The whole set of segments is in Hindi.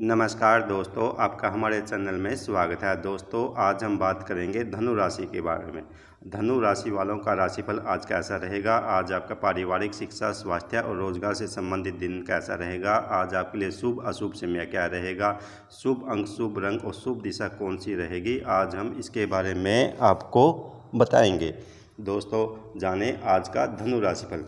नमस्कार दोस्तों आपका हमारे चैनल में स्वागत है दोस्तों आज हम बात करेंगे धनु राशि के बारे में धनु राशि वालों का राशिफल आज कैसा रहेगा आज आपका पारिवारिक शिक्षा स्वास्थ्य और रोजगार से संबंधित दिन कैसा रहेगा आज आपके लिए शुभ अशुभ समय क्या रहेगा शुभ अंक शुभ रंग और शुभ दिशा कौन सी रहेगी आज हम इसके बारे में आपको बताएंगे दोस्तों जाने आज का धनु राशिफल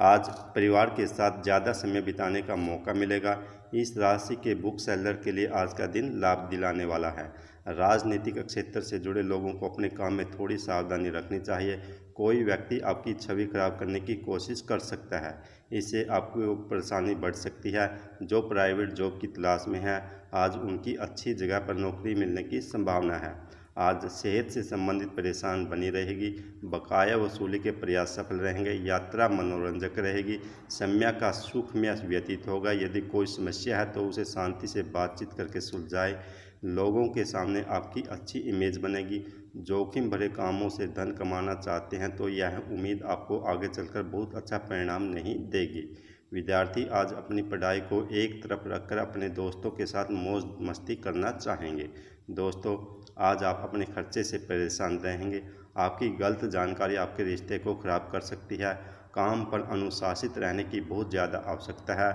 आज परिवार के साथ ज़्यादा समय बिताने का मौका मिलेगा इस राशि के बुक सेलर के लिए आज का दिन लाभ दिलाने वाला है राजनीतिक क्षेत्र से जुड़े लोगों को अपने काम में थोड़ी सावधानी रखनी चाहिए कोई व्यक्ति आपकी छवि खराब करने की कोशिश कर सकता है इससे आपको परेशानी बढ़ सकती है जो प्राइवेट जॉब की तलाश में है आज उनकी अच्छी जगह पर नौकरी मिलने की संभावना है आज सेहत से संबंधित परेशान बनी रहेगी बकाया वसूली के प्रयास सफल रहेंगे यात्रा मनोरंजक रहेगी सम्या का सुखमय व्यतीत होगा यदि कोई समस्या है तो उसे शांति से बातचीत करके सुलझाए लोगों के सामने आपकी अच्छी इमेज बनेगी जोखिम भरे कामों से धन कमाना चाहते हैं तो यह उम्मीद आपको आगे चलकर बहुत अच्छा परिणाम नहीं देगी विद्यार्थी आज अपनी पढ़ाई को एक तरफ रखकर अपने दोस्तों के साथ मौज मस्ती करना चाहेंगे दोस्तों आज आप अपने खर्चे से परेशान रहेंगे आपकी गलत जानकारी आपके रिश्ते को ख़राब कर सकती है काम पर अनुशासित रहने की बहुत ज़्यादा आवश्यकता है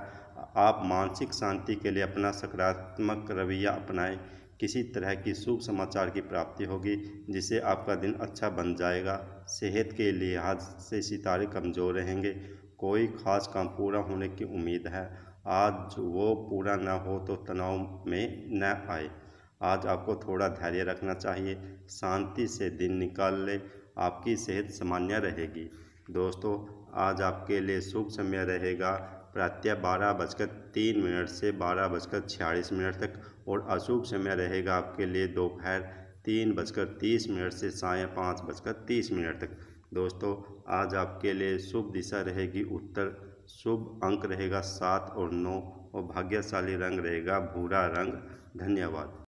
आप मानसिक शांति के लिए अपना सकारात्मक रवैया अपनाएं किसी तरह की शुभ समाचार की प्राप्ति होगी जिससे आपका दिन अच्छा बन जाएगा सेहत के लिहाज से सितारे कमज़ोर रहेंगे कोई खास काम पूरा होने की उम्मीद है आज वो पूरा ना हो तो तनाव में न आए आज आपको थोड़ा धैर्य रखना चाहिए शांति से दिन निकाल ले आपकी सेहत सामान्य रहेगी दोस्तों आज आपके लिए शुभ समय रहेगा प्रत्यय बारह बजकर तीन मिनट से बारह बजकर छियालीस मिनट तक और अशुभ समय रहेगा आपके लिए दोपहर तीन बजकर तीस मिनट से साय पाँच बजकर तीस मिनट तक दोस्तों आज आपके लिए शुभ दिशा रहेगी उत्तर शुभ अंक रहेगा सात और नौ और भाग्यशाली रंग रहेगा भूरा रंग धन्यवाद